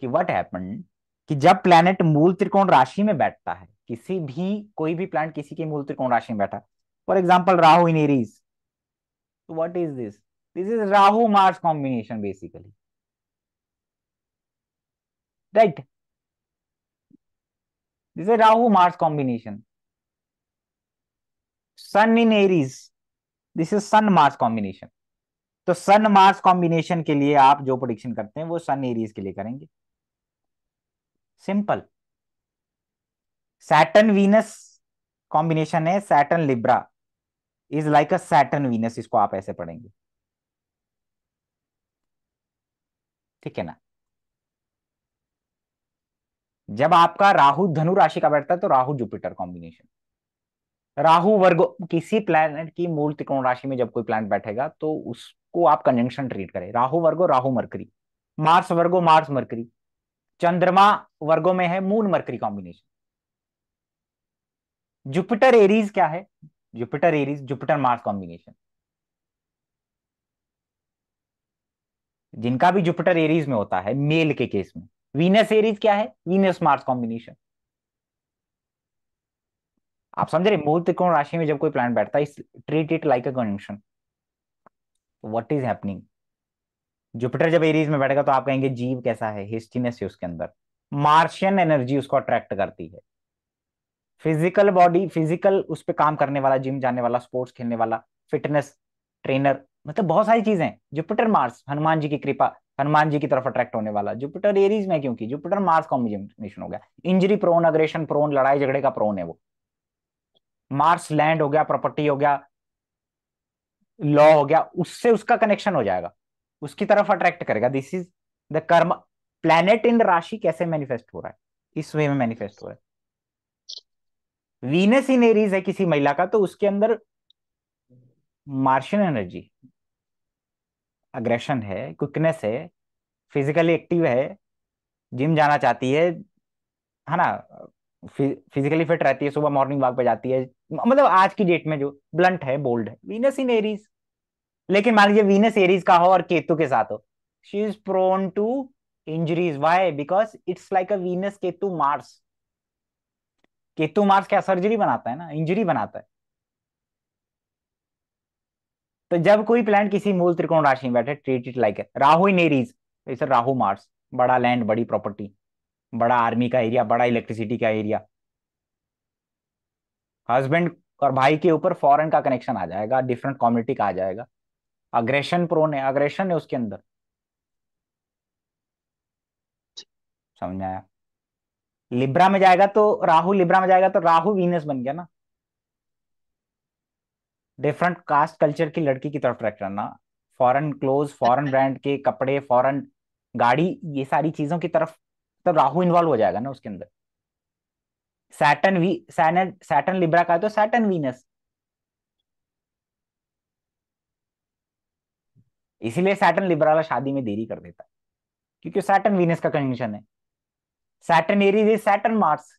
कि what happen कि जब प्लैनेट मूल त्रिकोण राशि में बैठता है किसी भी कोई भी प्लैनेट किसी के मूल त्रिकोण राशि में बैठा for example Rahu in Aries तो what is this this is Rahu Mars combination basically right this is Rahu Mars combination sun in Aries this is sun Mars combination तो सन मार्स कॉम्बिनेशन के लिए आप जो प्रोडिक्शन करते हैं वो सन एरीज के लिए करेंगे सिंपल सैटन वीनस कॉम्बिनेशन है Saturn Libra is like a Saturn Venus इसको आप ऐसे पढ़ेंगे ठीक है ना जब आपका राहु धनु राशि का बैठता है तो Rahu Jupiter combination Rahu Virgo किसी प्लैनेट की मूल त्रिकोण राशि में जब कोई प्लैनेट बैठेगा तो उसको आप कंजंक्शन ट्रीट करें Rahu Virgo Rahu Mercury Mars Virgo Mars Mercury चंद्रमा वर्गों में है moon Mercury combination Jupiter Aries क्या है Jupiter Aries Jupiter Mars combination जिनका भी जुपिटर एरीज में होता है मेल के केस में वीनस एरीज क्या है वीनस मार्स कॉम्बिनेशन आप समझ रहे मूल त्रिकोण राशि में जब कोई प्लान बैठता है treat it like a conjunction what is happening Jupiter जब एरीज में बैठेगा तो आप कहेंगे जीव कैसा है हिस्टीनेस है उसके अंदर मार्शियन एनर्जी उसको अट्रैक्ट करती है फिजिकल बॉडी फिजिकल उस पर काम करने वाला जिम जाने वाला स्पोर्ट्स खेलने वाला फिटनेस ट्रेनर मतलब बहुत सारी चीजें जुपिटर मार्स हनुमान जी की कृपा हनुमान जी की तरफ अट्रैक्ट होने वाला जुपिटर एरीज में क्योंकि जुपिटर मार्स कॉम्बिनेशन हो गया इंजरी प्रोन अग्रेशन प्रोन लड़ाई झगड़े का प्रोन है वो मार्स लैंड हो गया प्रॉपर्टी हो गया लॉ हो गया उससे उसका कनेक्शन हो जाएगा उसकी तरफ अट्रैक्ट करेगा this is the karma planet in राशि कैसे मैनिफेस्ट हो रहा है इस वे में मैनिफेस्ट हो रहा है वीनस इन एरीज है किसी महिला का तो उसके अंदर मार्शियन एनर्जी अग्रेशन है क्विकनेस है फिजिकली एक्टिव है जिम जाना चाहती है है ना फिजिकली फिट रहती है सुबह मॉर्निंग वॉक पे जाती है मतलब आज की डेट में जो ब्लंट है बोल्ड है वीनस इन एरीज लेकिन मान लीजिए वीनस एरीज का हो और केतु के साथ हो she is prone to injuries why because it's like a Venus Ketu Mars Ketu Mars क्या सर्जरी बनाता है ना इंजरी बनाता है तो जब कोई प्लान किसी मूल त्रिकोण राशि में बैठे treat it like Rahu in Aries is Rahu Mars बड़ा लैंड बड़ी प्रॉपर्टी बड़ा आर्मी का एरिया बड़ा इलेक्ट्रिसिटी का एरिया हस्बैंड और भाई के ऊपर फॉरेन का कनेक्शन आ जाएगा डिफरेंट कम्युनिटी का आ जाएगा अग्रेशन प्रोन है अग्रेशन है उसके अंदर समझ आया लिब्रा में जाएगा तो राहु लिब्रा में जाएगा तो राहु वीनस बन गया ना डिफरेंट कास्ट कल्चर की लड़की की तरफ अट्रैक्ट करना फॉरेन क्लोज फॉरेन ब्रांड के कपड़े फॉरेन गाड़ी ये सारी चीजों की तरफ तो राहु इन्वॉल्व हो जाएगा ना उसके अंदर सैटन वी सैटन लिब्रा का है तो सैटन वीनस इसीलिए सैटन लिब्राला शादी में देरी कर देता है क्योंकि सैटन वीनस का कंजंक्शन है Saturn Aries is Saturn Mars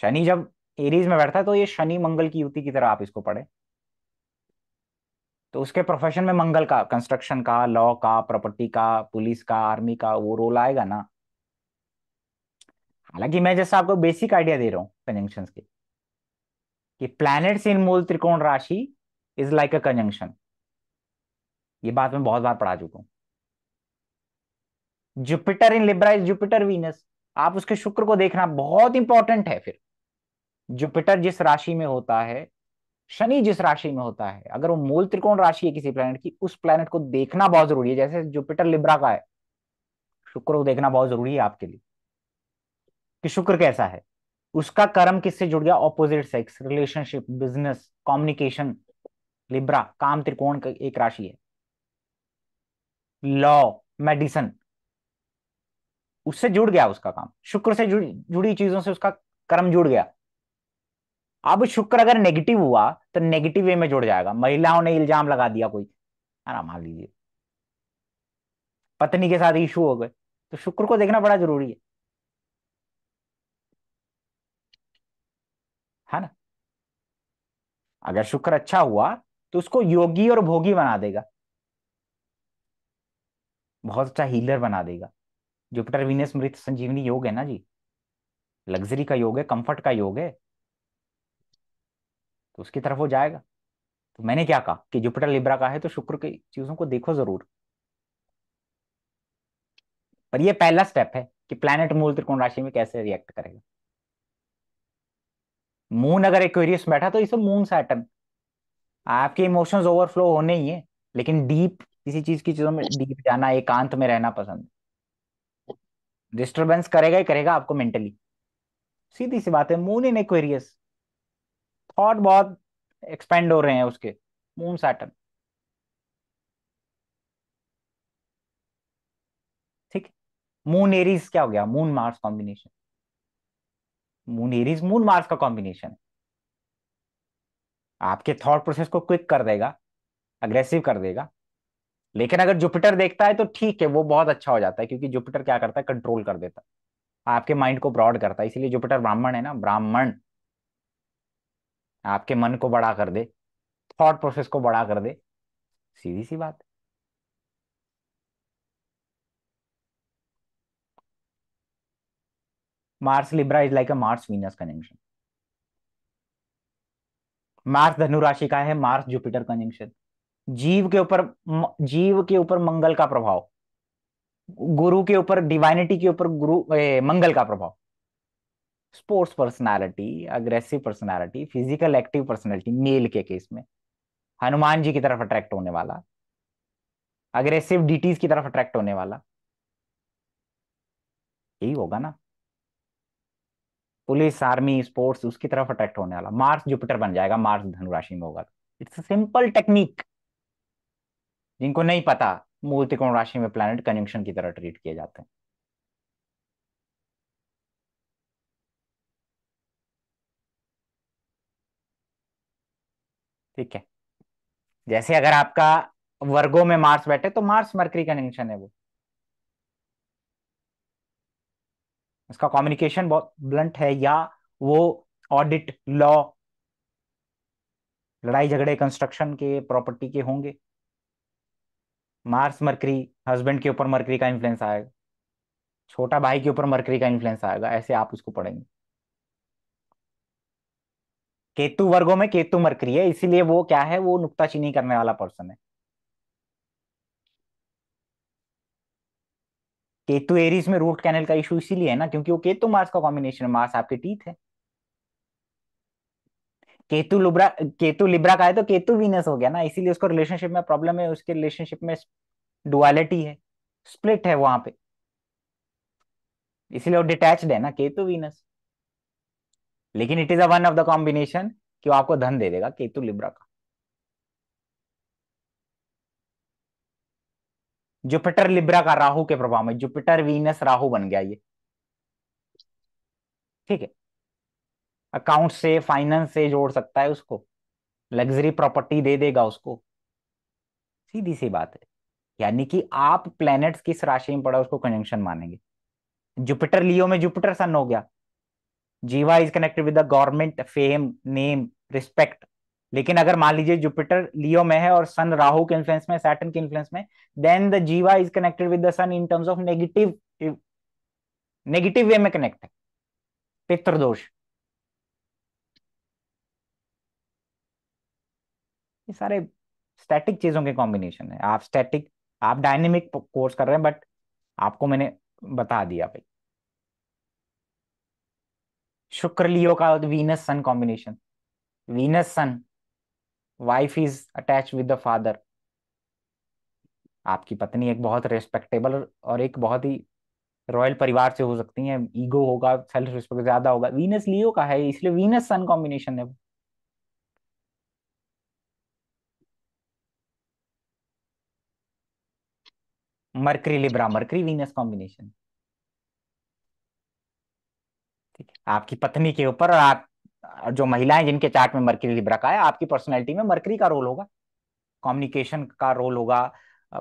शनि जब एरीज में बैठता है तो ये शनि मंगल की युति की तरह आप इसको पढ़े तो उसके प्रोफेशन में मंगल का कंस्ट्रक्शन का लॉ का प्रॉपर्टी का पुलिस का आर्मी का वो रोल आएगा ना हालांकि मैं जैसा आपको बेसिक आइडिया दे रहा हूं कंजंक्शन के कि प्लैनेट्स इन मूल त्रिकोण राशि इज लाइक अ कंजंक्शन ये बात मैं बहुत बार पढ़ा चुका हूं Jupiter in Libra is Jupiter Venus आप उसके शुक्र को देखना बहुत इंपॉर्टेंट है फिर जुपिटर जिस राशि में होता है शनि जिस राशि में होता है अगर वो मूल त्रिकोण राशि है किसी प्लेनेट की उस प्लेनेट को देखना बहुत जरूरी है जैसे जुपिटर लिब्रा का है शुक्र को देखना बहुत जरूरी है आपके लिए कि शुक्र कैसा है उसका कर्म किससे जुड़ गया opposite sex relationship business communication Libra काम त्रिकोण का एक राशि है लॉ मेडिसन उससे जुड़ गया उसका काम शुक्र से जुड़, जुड़ी चीजों से उसका कर्म जुड़ गया अब शुक्र अगर नेगेटिव हुआ तो नेगेटिव वे में जुड़ जाएगा महिलाओं ने इल्जाम लगा दिया कोई आराम मान लीजिए पत्नी के साथ इशू हो गए तो शुक्र को देखना बड़ा जरूरी है है ना अगर शुक्र अच्छा हुआ तो उसको योगी और भोगी बना देगा बहुत अच्छा हीलर बना देगा जुपिटर वीनस मृत संजीवनी योग है ना जी लग्जरी का योग है कंफर्ट का योग है तो उसकी तरफ वो जाएगा तो मैंने क्या कहा कि जुपिटर लिब्रा का है तो शुक्र की चीजों को देखो जरूर पर ये पहला स्टेप है कि प्लैनेट मूल त्रिकोण राशि में कैसे रिएक्ट करेगा मून अगर एक्वेरियस बैठा तो इसे मून सैटन आपके इमोशंस ओवरफ्लो होने ही है लेकिन डीप किसी चीज की चीजों में डीप जाना एकांत में रहना पसंद डिस्टर्बेंस करेगा ही करेगा आपको मेंटली सीधी सी बात है मून इन एक्वेरियस थॉट बहुत एक्सपेंड हो रहे हैं उसके मून सैटर्न ठीक मून एरीज क्या हो गया moon Mars combination moon Aries moon Mars का कॉम्बिनेशन है आपके थॉट प्रोसेस को क्विक कर देगा अग्रेसिव कर देगा लेकिन अगर जुपिटर देखता है तो ठीक है वो बहुत अच्छा हो जाता है क्योंकि जुपिटर क्या करता है कंट्रोल कर देता है आपके माइंड को ब्रॉड करता है इसीलिए जुपिटर ब्राह्मण है ना ब्राह्मण आपके मन को बड़ा कर दे थॉट प्रोसेस को बड़ा कर दे सीधी सी बात Mars Libra is like a Mars Venus connection Mars धनु राशि का है मार्स जुपिटर कनेक्शन जीव के ऊपर जीव के ऊपर मंगल का प्रभाव गुरु के ऊपर डिवाइनिटी के ऊपर गुरु ए, मंगल का प्रभाव sports personality aggressive personality physical active personality male के केस में हनुमान जी की तरफ अट्रैक्ट होने वाला अग्रेसिव डिटीज की तरफ अट्रैक्ट होने वाला यही होगा ना पुलिस आर्मी स्पोर्ट्स उसकी तरफ अट्रैक्ट होने वाला मार्स जुपिटर बन जाएगा मार्स धनुराशि में होगा इट्स सिंपल टेक्निक जिनको नहीं पता मूल त्रिकोण राशि में प्लैनेट कंजंक्शन की तरह ट्रीट किए जाते हैं ठीक है जैसे अगर आपका वर्गो में मार्स बैठे तो मार्स मर्करी कंजंक्शन है वो उसका कम्युनिकेशन बहुत ब्लंट है या वो ऑडिट लॉ लड़ाई झगड़े कंस्ट्रक्शन के प्रॉपर्टी के होंगे मार्स मरकरी हस्बैंड के ऊपर मरकरी का इन्फ्लुएंस आएगा छोटा भाई के ऊपर मरकरी का इन्फ्लुएंस आएगा ऐसे आप उसको पढ़ेंगे केतु वर्गों में केतु मरकरी है इसीलिए वो क्या है वो नुकताचीनी करने वाला पर्सन है केतु एरीज में रूट कैनल का इशू इसीलिए है ना क्योंकि वो केतु मार्स का कॉम्बिनेशन है मार्स आपके टीथ है केतु लुब्रा केतु लिब्रा का है तो केतु वीनस हो गया ना इसीलिए उसको रिलेशनशिप में प्रॉब्लम है उसके रिलेशनशिप में डुअलिटी है स्प्लिट है वहां पे इसीलिए वो डिटैच्ड है ना केतु वीनस लेकिन it is a one of the combination कि वो आपको धन दे देगा केतु लिब्रा का जुपिटर लिब्रा का राहु के प्रभाव में जुपिटर वीनस राहु बन गया ये ठीक है अकाउंट से फाइनेंस से जोड़ सकता है उसको लग्जरी प्रॉपर्टी दे देगा उसको सीधी सी बात है यानी कि आप प्लैनेट्स किस राशि में पड़ा उसको कंजंक्शन मानेंगे जुपिटर लियो में जुपिटर सन हो गया jiva is connected with the government fame name respect लेकिन अगर मान लीजिए जुपिटर लियो में है और सन राहु के इन्फ्लुएंस में सैटन के इन्फ्लुएंस में then the jiva is connected with the sun in terms of negative negative way में कनेक्ट है पितृदोष ये सारे स्टैटिक चीज़ों के कॉम्बिनेशन है आप स्टैटिक आप डायनेमिक कोर्स कर रहे हैं बट आपको मैंने बता दिया भाई शुक्र लियो का Venus sun combination Venus sun wife is attach with the father आपकी पत्नी एक बहुत रेस्पेक्टेबल और एक बहुत ही रॉयल परिवार से हो सकती है ईगो होगा सेल्फ रिस्पेक्ट ज्यादा होगा वीनस लियो का है इसलिए वीनस सन कॉम्बिनेशन है Mercury Libra Mercury Venus combination ठीक है आपकी पत्नी के ऊपर और आप जो महिलाएं जिनके चार्ट में मर्करी लिब्रा का है आपकी पर्सनैलिटी में मर्करी का रोल होगा कम्युनिकेशन का रोल होगा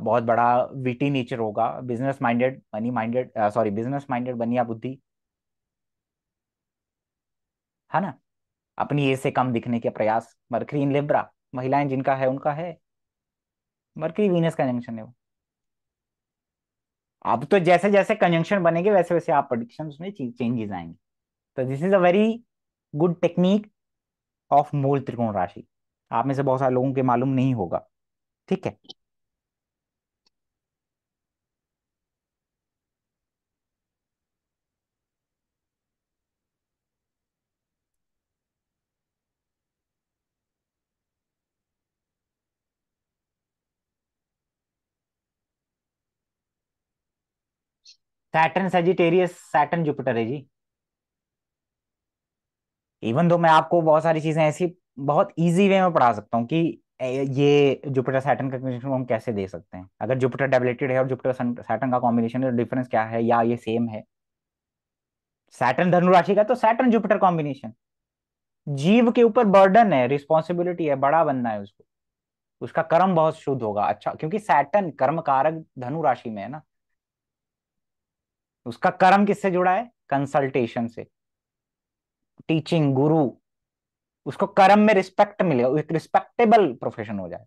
बहुत बड़ा विटी नेचर होगा business minded money minded sorry business minded बनिया बुद्धि है ना अपनी एज से कम दिखने के प्रयास मर्करी इन लिब्रा महिलाएं जिनका है उनका है मर्करी वीनस का जंक्शन है वो आप तो जैसे जैसे कंजंक्शन बनेंगे वैसे वैसे आप प्रडिक्शन में चेंजेस आएंगे तो this is a very good technique of मूल त्रिकोण राशि आप में से बहुत सारे लोगों के मालूम नहीं होगा ठीक है सैटन सेजिटेरियस सैटन जुपिटर है जी इवन दो मैं आपको बहुत सारी चीजें ऐसी बहुत इजी वे में पढ़ा सकता हूँ कि ये जुपिटर सैटन का कॉम्बिनेशन हम कैसे दे सकते हैं अगर जुपिटर डेबलेटेड है और जुपिटर सैटन का कॉम्बिनेशन डिफरेंस तो क्या है या ये सेम है सैटन धनुराशि का तो सैटर्न जुपिटर कॉम्बिनेशन जीव के ऊपर बर्डन है रिस्पॉन्सिबिलिटी है बड़ा बनना है उसको उसका कर्म बहुत शुद्ध होगा अच्छा क्योंकि सैटन कर्म कारक धनु राशि में है ना उसका कर्म किससे जुड़ा है कंसल्टेशन से टीचिंग गुरु उसको कर्म में रिस्पेक्ट मिलेगा एक रिस्पेक्टेबल प्रोफेशन हो जाए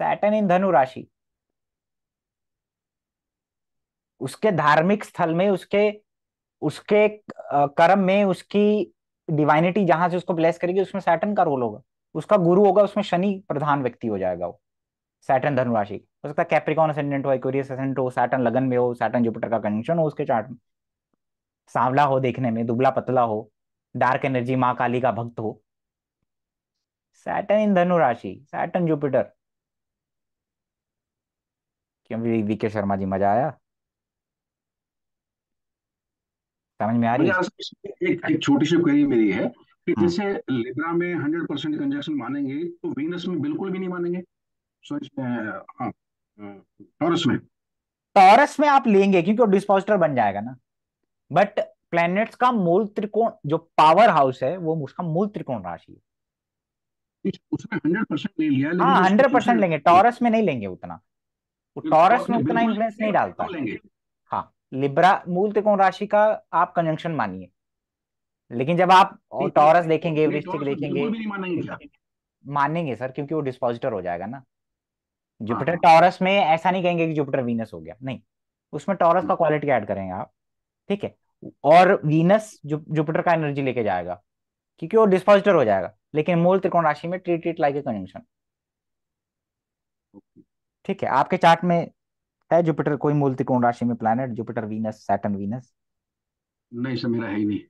सैटन इन धनु राशि उसके धार्मिक स्थल में उसके उसके कर्म में उसकी डिवाइनिटी जहां से उसको ब्लेस करेगी उसमें सैटन का रोल होगा उसका गुरु होगा उसमें शनि प्रधान व्यक्ति हो जाएगा वो सैटन धनु राशि हो सकता है कैप्रिकॉन असेंडेंट हो एक्वेरियस असेंडेंट हो सैटन लगन में हो सैटन जुपिटर का कंजंक्शन हो उसके चार्ट में सांवला हो देखने में दुबला पतला हो डार्क एनर्जी माँ काली का भक्त हो सैटन इन धनु राशि सैटर्न जुपिटर क्यों वीके शर्मा जी मजा आया समझ में आ रही है एक एक छोटी सी क्वेरी मेरी है कि हाँ। जैसे लिब्रा में 100 परसेंट कंजक्शन मानेंगे तो वीनस में बिल्कुल भी नहीं मानेंगे टॉरस हाँ, में टॉरस में आप लेंगे क्योंकि वो बन जाएगा ना बट प्लैनेट्स का मूल त्रिकोण जो पावर हाउस है वो उसका मूल त्रिकोण राशि है उसने परसेंट ले लिया हाँ परसेंट लेंगे टॉरस में नहीं लेंगे उतना वो टॉरस में उतना इन्फ्लुएंस नहीं डालता हाँ लिब्रा मूल त्रिकोण राशि का आप कंजंक्शन मानिए लेकिन जब आप टॉरस देखेंगे वृश्चिक देखेंगे मानेंगे सर क्योंकि वो डिस्पोजिटर हो जाएगा ना हाँ, जुपिटर हाँ। टॉरस में ऐसा नहीं कहेंगे कि जुपिटर वीनस हो गया नहीं उसमें टॉरस का क्वालिटी हाँ। ऐड करेंगे आप ठीक है और वीनस जुपिटर का एनर्जी लेके जाएगा क्योंकि वो डिस्पोजिटर हो जाएगा लेकिन मूल त्रिकोण राशि में treat it like a conjunction ठीक है आपके चार्ट में है जुपिटर कोई मूल त्रिकोण राशि में planet Jupiter Venus Saturn Venus नहीं सर मेरा है ही नहीं